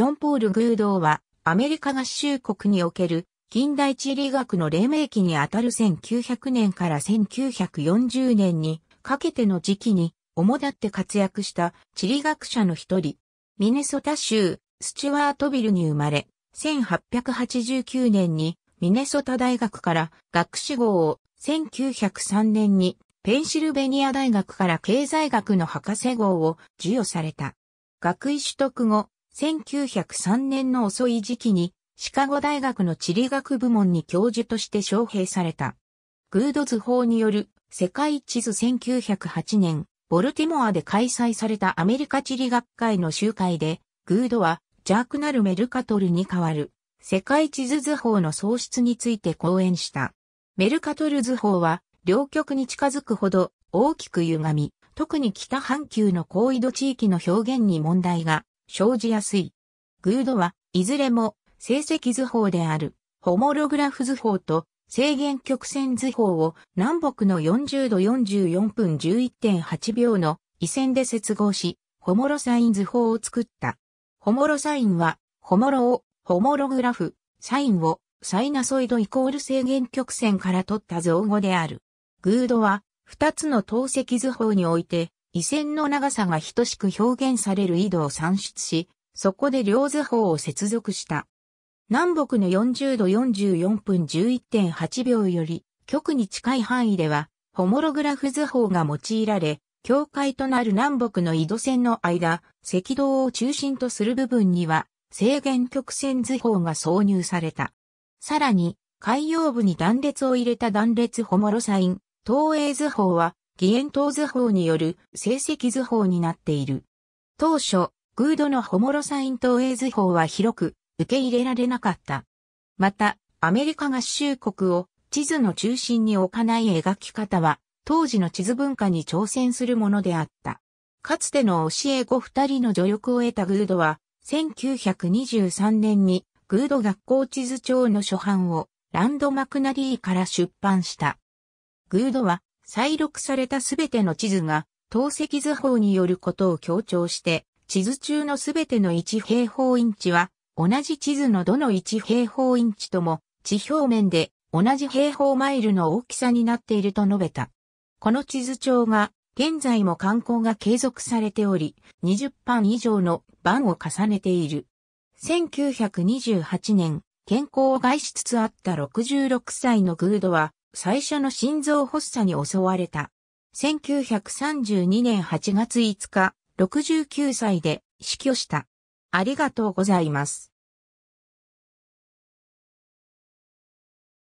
ジョン・ポール・グードーは、アメリカ合衆国における近代地理学の黎明期にあたる1900年から1940年にかけての時期に主だって活躍した地理学者の一人、ミネソタ州スチュワートビルに生まれ、1889年にミネソタ大学から学士号を、1903年にペンシルベニア大学から経済学の博士号を授与された。学位取得後、1903年の遅い時期に、シカゴ大学の地理学部門に教授として招聘された。グード図法による世界地図1908年、ボルティモアで開催されたアメリカ地理学会の集会で、グードはジャークナル・メルカトルに代わる世界地図図法の創出について講演した。メルカトル図法は両極に近づくほど大きく歪み、特に北半球の高緯度地域の表現に問題が生じやすい。グードはいずれも成績図法であるホモログラフ図法と制限曲線図法を南北の40度44分11.8秒の緯線で接合し、ホモロサイン図法を作った。ホモロサインは、ホモロを、ホモログラフ、サインを、サイナソイドイコール制限曲線から取った造語である。グードは、二つの透析図法において、緯線の長さが等しく表現される緯度を算出し、そこで両図法を接続した。南北の40度44分11.8秒より、極に近い範囲では、ホモログラフ図法が用いられ、境界となる南北の緯度線の間、赤道を中心とする部分には、制限曲線図法が挿入された。さらに、海洋部に断裂を入れた断裂ホモロサイン、投影図法は、義援等図法による成績図法になっている。当初、グードのホモロサイン投影図法は広く受け入れられなかった。また、アメリカ合衆国を地図の中心に置かない描き方は、当時の地図文化に挑戦するものであった。かつての教え子二人の助力を得たグードは、1923年にグード学校地図帳の初版をランドマクナリーから出版した。グードは再録されたすべての地図が、透析図法によることを強調して、地図中のすべての1平方インチは、同じ地図のどの1平方インチとも、地表面で同じ平方マイルの大きさになっていると述べた。この地図帳が、現在も観光が継続されており、20版以上の版を重ねている。1928年、健康を害しつつあった66歳のグードは、最初の心臓発作に襲われた。1932年8月5日、69歳で死去した。ありがとうございます。